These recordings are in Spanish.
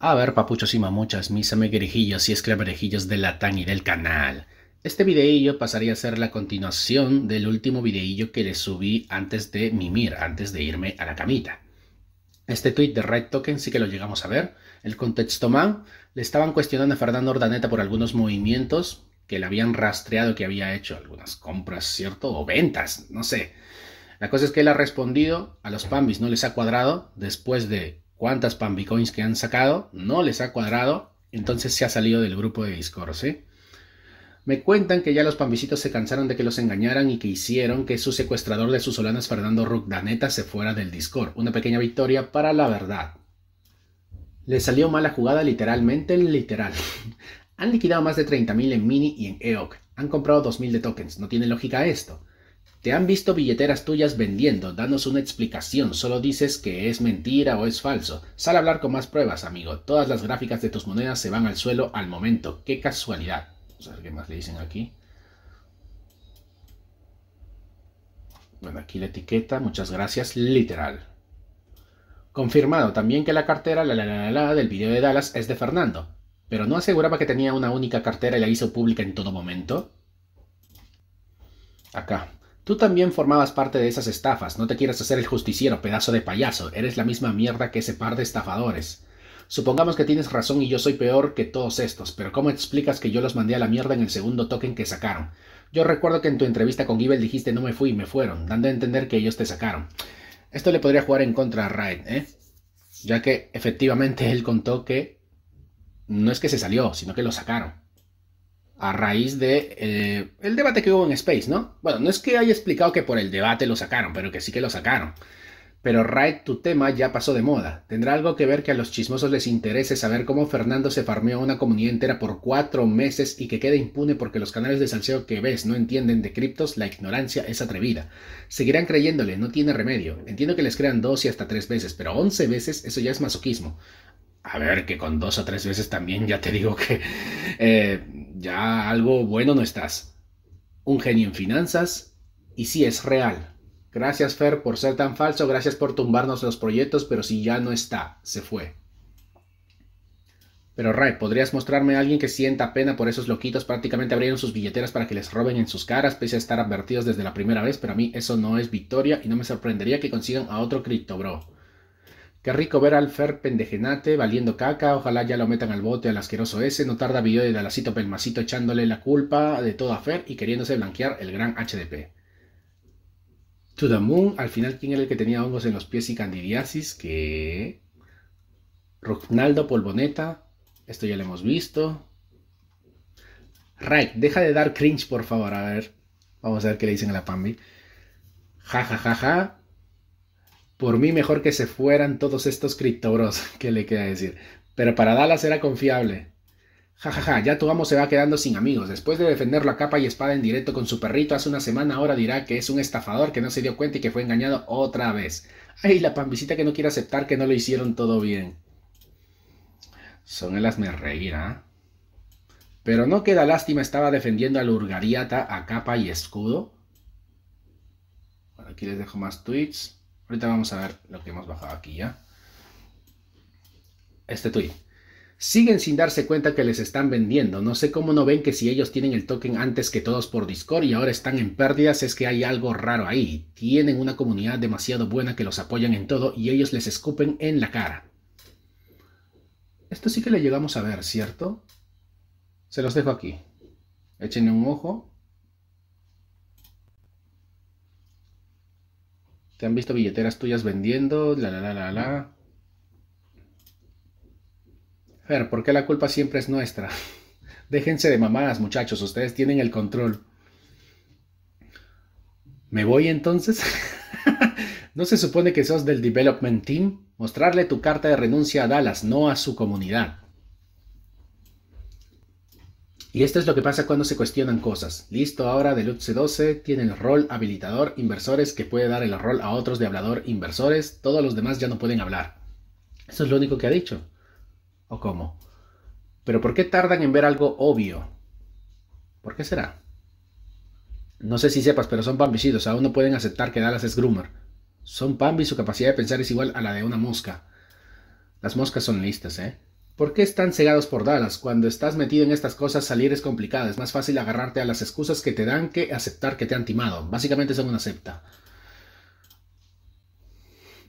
A ver, papuchos y mamuchas, mis amiguerijillos y esclaverejillos de Latán y del canal. Este videillo pasaría a ser la continuación del último videillo que les subí antes de mimir, antes de irme a la camita. Este tuit de Red Token sí que lo llegamos a ver. El contexto man le estaban cuestionando a Fernando Ordaneta por algunos movimientos que le habían rastreado que había hecho, algunas compras, ¿cierto? O ventas, no sé. La cosa es que él ha respondido a los Pambis, no les ha cuadrado después de cuántas Pambicoins que han sacado, no les ha cuadrado, entonces se ha salido del grupo de Discord, ¿sí? Me cuentan que ya los pambicitos se cansaron de que los engañaran y que hicieron que su secuestrador de sus solanas, Fernando Rugdaneta, se fuera del Discord. Una pequeña victoria para la verdad. Le salió mala jugada literalmente, literal. Han liquidado más de 30.000 en Mini y en EOC. Han comprado 2.000 de tokens. No tiene lógica esto. Te han visto billeteras tuyas vendiendo, danos una explicación, solo dices que es mentira o es falso. Sal a hablar con más pruebas, amigo. Todas las gráficas de tus monedas se van al suelo al momento. Qué casualidad. qué más le dicen aquí. Bueno, aquí la etiqueta, muchas gracias, literal. Confirmado también que la cartera la, la, la, la, del video de Dallas es de Fernando, pero no aseguraba que tenía una única cartera y la hizo pública en todo momento. Acá, Tú también formabas parte de esas estafas, no te quieres hacer el justiciero, pedazo de payaso, eres la misma mierda que ese par de estafadores. Supongamos que tienes razón y yo soy peor que todos estos, pero ¿cómo explicas que yo los mandé a la mierda en el segundo token que sacaron? Yo recuerdo que en tu entrevista con Gibel dijiste no me fui, me fueron, dando a entender que ellos te sacaron. Esto le podría jugar en contra a Raid, ¿eh? Ya que efectivamente él contó que no es que se salió, sino que lo sacaron a raíz de eh, el debate que hubo en Space, ¿no? Bueno, no es que haya explicado que por el debate lo sacaron, pero que sí que lo sacaron. Pero Raed, tu tema ya pasó de moda. ¿Tendrá algo que ver que a los chismosos les interese saber cómo Fernando se farmeó a una comunidad entera por cuatro meses y que queda impune porque los canales de salseo que ves no entienden de criptos? La ignorancia es atrevida. Seguirán creyéndole, no tiene remedio. Entiendo que les crean dos y hasta tres veces, pero once veces eso ya es masoquismo. A ver, que con dos o tres veces también ya te digo que eh, ya algo bueno no estás. Un genio en finanzas y sí es real. Gracias Fer por ser tan falso, gracias por tumbarnos los proyectos, pero si ya no está, se fue. Pero Ray, ¿podrías mostrarme a alguien que sienta pena por esos loquitos? Prácticamente abrieron sus billeteras para que les roben en sus caras, pese a estar advertidos desde la primera vez, pero a mí eso no es victoria y no me sorprendería que consigan a otro cripto, bro. Qué rico ver al Fer pendejenate valiendo caca. Ojalá ya lo metan al bote al asqueroso ese. No tarda video de Dalacito Pelmacito echándole la culpa de todo a Fer y queriéndose blanquear el gran HDP. To the Moon, al final, ¿quién era el que tenía hongos en los pies y candidiasis? Que. Rognaldo Polboneta. Esto ya lo hemos visto. Right, deja de dar cringe, por favor. A ver. Vamos a ver qué le dicen a la Pambi. Ja, ja, ja, ja. Por mí mejor que se fueran todos estos criptobros, que le queda decir. Pero para Dallas era confiable. Ja, ja, ja, ya tu amo se va quedando sin amigos. Después de defenderlo a capa y espada en directo con su perrito hace una semana, ahora dirá que es un estafador que no se dio cuenta y que fue engañado otra vez. Ay, la pambisita que no quiere aceptar que no lo hicieron todo bien. Son el me reirá. ¿ah? Pero no queda lástima, estaba defendiendo al Urgariata a capa y escudo. Bueno, aquí les dejo más tweets. Ahorita vamos a ver lo que hemos bajado aquí ya. Este tweet. Siguen sin darse cuenta que les están vendiendo. No sé cómo no ven que si ellos tienen el token antes que todos por Discord y ahora están en pérdidas, es que hay algo raro ahí. Tienen una comunidad demasiado buena que los apoyan en todo y ellos les escupen en la cara. Esto sí que le llegamos a ver, ¿cierto? Se los dejo aquí. Échenle un ojo Te han visto billeteras tuyas vendiendo, la la la la la. ver, ¿por qué la culpa siempre es nuestra? Déjense de mamadas, muchachos, ustedes tienen el control. ¿Me voy entonces? ¿No se supone que sos del development team? Mostrarle tu carta de renuncia a Dallas, no a su comunidad. Y esto es lo que pasa cuando se cuestionan cosas. Listo, ahora Deluxe 12 tiene el rol habilitador inversores que puede dar el rol a otros de hablador inversores. Todos los demás ya no pueden hablar. Eso es lo único que ha dicho. ¿O cómo? Pero ¿por qué tardan en ver algo obvio? ¿Por qué será? No sé si sepas, pero son pambisidos. Aún no pueden aceptar que Dallas es groomer. Son pambis, y su capacidad de pensar es igual a la de una mosca. Las moscas son listas, ¿eh? ¿Por qué están cegados por Dallas? Cuando estás metido en estas cosas, salir es complicado. Es más fácil agarrarte a las excusas que te dan que aceptar que te han timado. Básicamente son una acepta.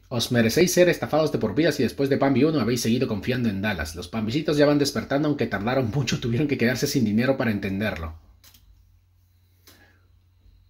Os merecéis ser estafados de por vida si después de Pambi 1 habéis seguido confiando en Dallas. Los pambisitos ya van despertando, aunque tardaron mucho, tuvieron que quedarse sin dinero para entenderlo.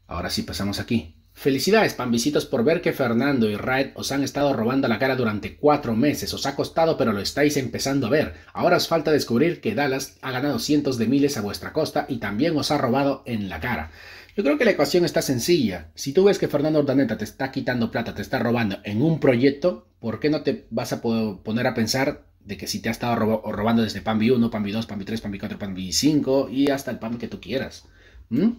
Ahora sí pasamos aquí. Felicidades, pambisitos, por ver que Fernando y Raed os han estado robando la cara durante cuatro meses. Os ha costado, pero lo estáis empezando a ver. Ahora os falta descubrir que Dallas ha ganado cientos de miles a vuestra costa y también os ha robado en la cara. Yo creo que la ecuación está sencilla. Si tú ves que Fernando Ordaneta te está quitando plata, te está robando en un proyecto, ¿por qué no te vas a poner a pensar de que si te ha estado robando desde Pambi 1, Pambi 2, Pambi 3, Pambi 4, Pambi 5 y hasta el Pambi que tú quieras? ¿Mm?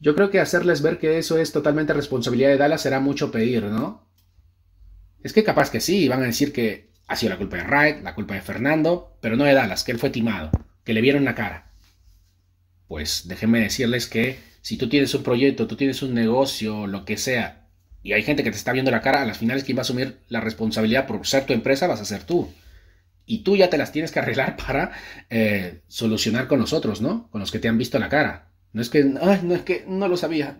Yo creo que hacerles ver que eso es totalmente responsabilidad de Dallas será mucho pedir, ¿no? Es que capaz que sí, van a decir que ha sido la culpa de Wright, la culpa de Fernando, pero no de Dallas, que él fue timado, que le vieron la cara. Pues déjenme decirles que si tú tienes un proyecto, tú tienes un negocio, lo que sea, y hay gente que te está viendo la cara, a las finales quien va a asumir la responsabilidad por ser tu empresa vas a ser tú. Y tú ya te las tienes que arreglar para eh, solucionar con nosotros, ¿no? Con los que te han visto la cara. No es que, no es que no lo sabía.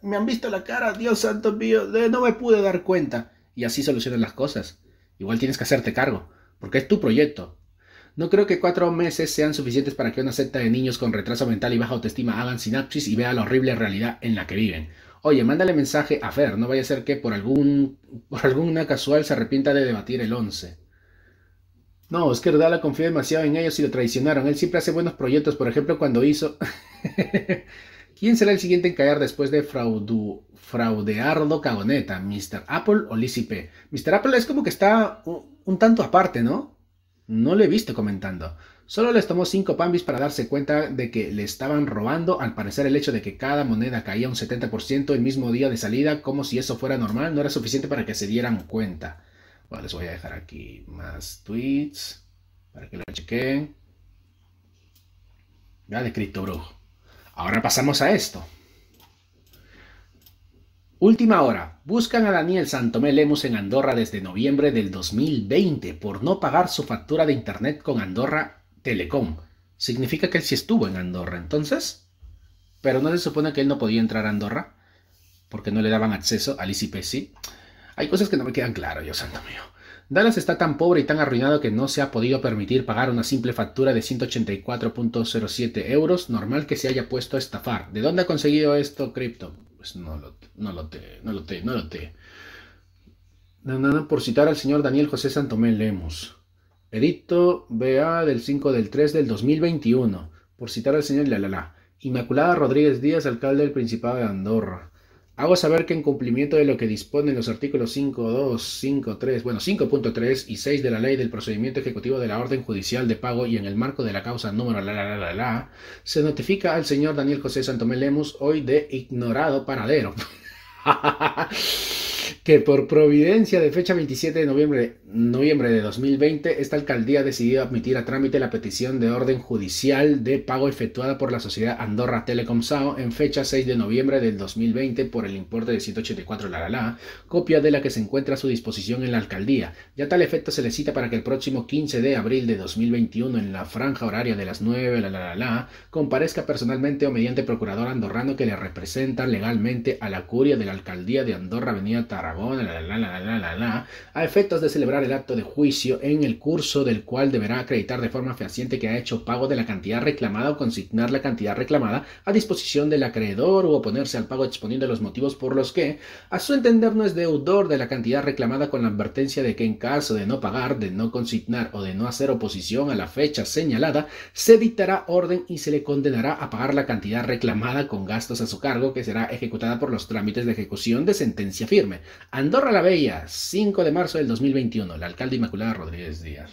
me han visto la cara, Dios santo mío, no me pude dar cuenta. Y así solucionan las cosas. Igual tienes que hacerte cargo, porque es tu proyecto. No creo que cuatro meses sean suficientes para que una secta de niños con retraso mental y baja autoestima hagan sinapsis y vean la horrible realidad en la que viven. Oye, mándale mensaje a Fer, no vaya a ser que por, algún, por alguna casual se arrepienta de debatir el 11. No, es que Rodala confía demasiado en ellos y lo traicionaron. Él siempre hace buenos proyectos, por ejemplo, cuando hizo. ¿Quién será el siguiente en caer después de fraudu, Fraudeardo Cagoneta? ¿Mr. Apple o Lizzie P? Mr. Apple es como que está un, tanto aparte, ¿no? No le he visto comentando. Solo les tomó cinco pambis para darse cuenta de que le estaban robando. Al parecer el hecho de que cada moneda caía un 70% el mismo día de salida, como si eso fuera normal, no era suficiente para que se dieran cuenta les voy a dejar aquí más tweets para que lo chequen. Ya de Crypto Brujo. Ahora pasamos a esto. Última hora. Buscan a Daniel Santomé Lemus en Andorra desde noviembre del 2020 por no pagar su factura de internet con Andorra Telecom. Significa que él sí estuvo en Andorra, entonces. Pero no se supone que él no podía entrar a Andorra porque no le daban acceso al ICPC. Hay cosas que no me quedan claras, yo santo mío. Dallas está tan pobre y tan arruinado que no se ha podido permitir pagar una simple factura de 184.07 euros, normal que se haya puesto a estafar. ¿De dónde ha conseguido esto cripto? Pues no lo, no te, no lo te, no lo te. No, por citar al señor Daniel José Santomé Lemos. Edicto BA del 5 del 3 del 2021. Por citar al señor Lalala, Inmaculada Rodríguez Díaz, alcalde del Principado de Andorra. Hago saber que en cumplimiento de lo que disponen los artículos 5.2, 5.3, bueno, 5.3 y 6 de la Ley del Procedimiento Ejecutivo de la Orden Judicial de Pago y en el marco de la causa número la la la la, la se notifica al señor Daniel José Santomé Lemus hoy de ignorado paradero. que por providencia de fecha 27 de noviembre, de 2020, esta alcaldía ha decidió admitir a trámite la petición de orden judicial de pago efectuada por la sociedad Andorra Telecom SAO en fecha 6 de noviembre del 2020 por el importe de 184 la la, copia de la que se encuentra a su disposición en la alcaldía. Ya tal efecto se le cita para que el próximo 15 de abril de 2021 en la franja horaria de las 9 la la la comparezca personalmente o mediante procurador andorrano que le representa legalmente a la curia de la alcaldía de Andorra Avenida Tarra a efectos de celebrar el acto de juicio en el curso del cual deberá acreditar de forma fehaciente que ha hecho pago de la cantidad reclamada o consignar la cantidad reclamada a disposición del acreedor o oponerse al pago exponiendo los motivos por los que, a su entender, no es deudor de la cantidad reclamada con la advertencia de que en caso de no pagar, de no consignar o de no hacer oposición a la fecha señalada, se dictará orden y se le condenará a pagar la cantidad reclamada con gastos a su cargo que será ejecutada por los trámites de ejecución de sentencia firme, Andorra la Bella, 5 de marzo del 2021, la alcalde Inmaculada Rodríguez Díaz.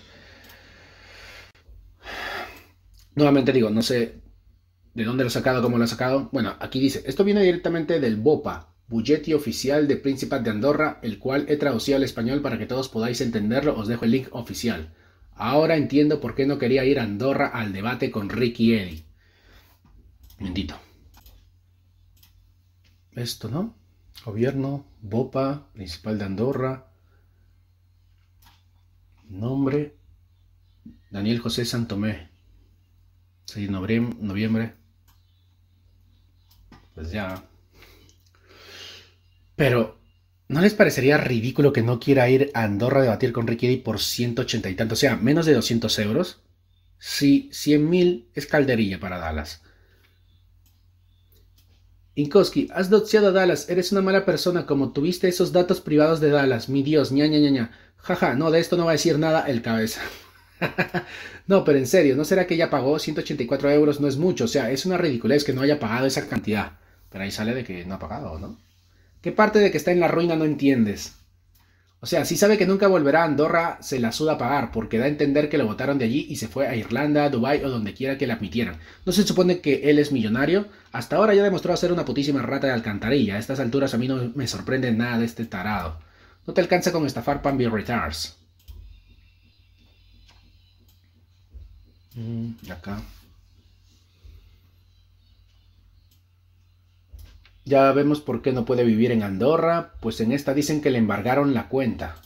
Nuevamente digo, no sé de dónde lo ha sacado, cómo lo ha sacado. Bueno, aquí dice, esto viene directamente del BOPA, Bulletti Oficial de Príncipe de Andorra, el cual he traducido al español para que todos podáis entenderlo. Os dejo el link oficial. Ahora entiendo por qué no quería ir a Andorra al debate con Ricky Eddy. Bendito. Esto, ¿no? Gobierno, Bopa, Principal de Andorra. Nombre, Daniel José Santomé. 6 de noviembre, Pues ya. Pero, ¿no les parecería ridículo que no quiera ir a Andorra a debatir con Ricky por 180 y tanto? O sea, menos de 200 euros. Si 100 mil es calderilla para Dallas. Inkoski, has doxeado a Dallas, eres una mala persona, como tuviste esos datos privados de Dallas, mi Dios, ña ña ña Jaja, no, de esto no va a decir nada el cabeza. no, pero en serio, ¿no será que ella pagó 184 euros? No es mucho, o sea, es una ridiculez que no haya pagado esa cantidad. Pero ahí sale de que no ha pagado, ¿no? ¿Qué parte de que está en la ruina no entiendes? O sea, si sabe que nunca volverá a Andorra, se la suda a pagar, porque da a entender que lo votaron de allí y se fue a Irlanda, Dubái o donde quiera que la admitieran. No se supone que él es millonario. Hasta ahora ya demostró ser una putísima rata de alcantarilla. A estas alturas a mí no me sorprende nada de este tarado. No te alcanza con estafar Pambi Retards. Mm. Y acá. Ya vemos por qué no puede vivir en Andorra, pues en esta dicen que le embargaron la cuenta.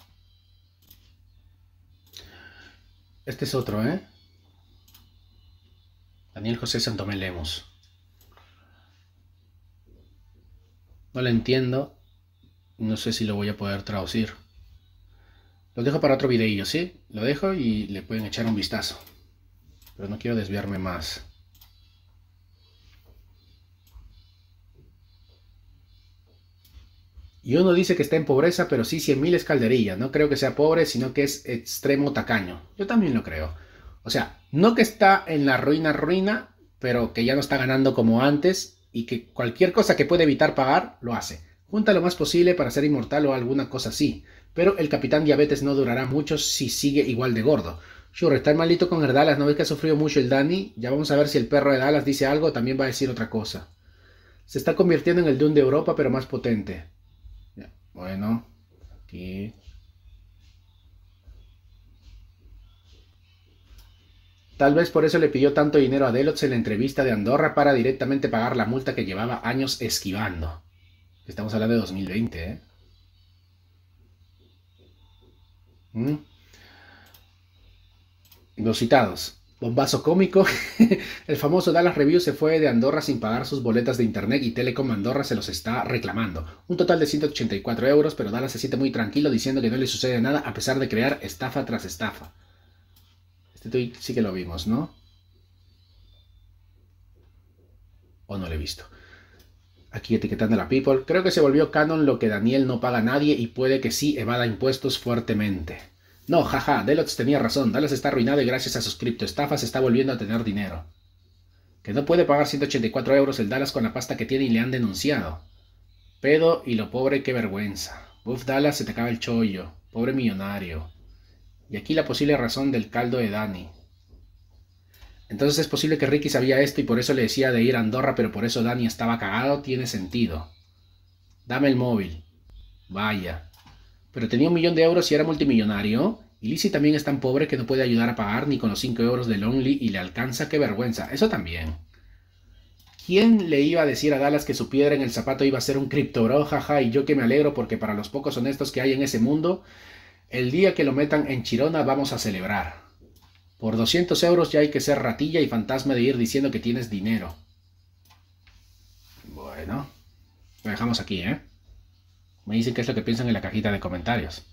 Este es otro, ¿eh? Daniel José Santomé Lemos. No lo entiendo. No sé si lo voy a poder traducir. Lo dejo para otro videillo, ¿sí? Lo dejo y le pueden echar un vistazo. Pero no quiero desviarme más. Y uno dice que está en pobreza, pero sí 100.000 mil No creo que sea pobre, sino que es extremo tacaño. Yo también lo creo. O sea, no que está en la ruina ruina, pero que ya no está ganando como antes y que cualquier cosa que puede evitar pagar, lo hace. Junta lo más posible para ser inmortal o alguna cosa así. Pero el capitán diabetes no durará mucho si sigue igual de gordo. Sure, está malito con el ¿no ve que ha sufrido mucho el Dani? Ya vamos a ver si el perro de Dallas dice algo, también va a decir otra cosa. Se está convirtiendo en el Dune de Europa, pero más potente. Bueno, aquí. Tal vez por eso le pidió tanto dinero a Delots en la entrevista de Andorra para directamente pagar la multa que llevaba años esquivando. Estamos hablando de 2020, ¿eh? ¿Mm? Los citados. Bombazo cómico. el famoso Dallas Review se fue de Andorra sin pagar sus boletas de internet y Telecom Andorra se los está reclamando. Un total de 184 euros, pero Dallas se siente muy tranquilo diciendo que no le sucede nada a pesar de crear estafa tras estafa. Este tweet sí que lo vimos, ¿no? O no lo he visto. Aquí etiquetando a la people. Creo que se volvió canon lo que Daniel no paga a nadie y puede que sí evada impuestos fuertemente. No, jaja, Delox tenía razón. Dallas está arruinado y gracias a sus criptoestafas está volviendo a tener dinero. Que no puede pagar 184 euros el Dallas con la pasta que tiene y le han denunciado. Pedo y lo pobre, qué vergüenza. Buff Dallas se te acaba el chollo. Pobre millonario. Y aquí la posible razón del caldo de Dani. Entonces es posible que Ricky sabía esto y por eso le decía de ir a Andorra, pero por eso Dani estaba cagado. Tiene sentido. Dame el móvil. Vaya pero tenía un millón de euros y era multimillonario. Y Lizzie también es tan pobre que no puede ayudar a pagar ni con los 5 euros del Only y le alcanza. ¡Qué vergüenza! Eso también. ¿Quién le iba a decir a Dallas que su piedra en el zapato iba a ser un criptoro? Jaja, y yo que me alegro porque para los pocos honestos que hay en ese mundo, el día que lo metan en Chirona vamos a celebrar. Por 200 euros ya hay que ser ratilla y fantasma de ir diciendo que tienes dinero. Bueno, lo dejamos aquí, ¿eh? Me dice qué es lo que piensan en la cajita de comentarios.